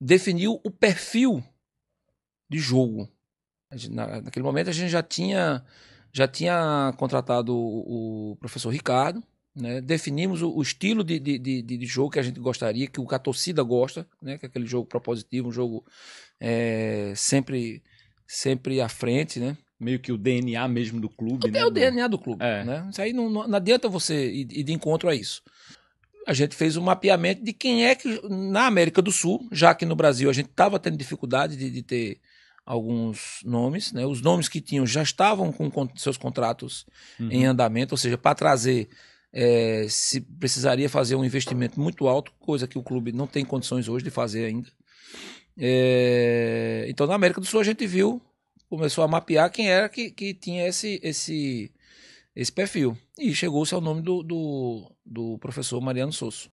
definiu o perfil de jogo. Na, naquele momento a gente já tinha já tinha contratado o, professor Ricardo, né? definimos o, estilo de, de, de, de, jogo que a gente gostaria, que o a torcida gosta, né? que é aquele jogo propositivo, um jogo é, sempre sempre à frente, né? meio que o DNA mesmo do clube. Até né? o DNA do clube. É. Né? Isso aí não, não, não adianta você ir, ir, de encontro a isso a gente fez um mapeamento de quem é que, na América do Sul, já que no Brasil a gente estava tendo dificuldade de, de, ter alguns nomes, né? os nomes que tinham já estavam com seus contratos uhum. em andamento, ou seja, para trazer é, se precisaria fazer um investimento muito alto, coisa que o clube não tem condições hoje de fazer ainda. É, então, na América do Sul, a gente viu, começou a mapear quem era que, que tinha esse, esse, esse perfil. E chegou-se ao nome do, do, do professor Mariano Souza.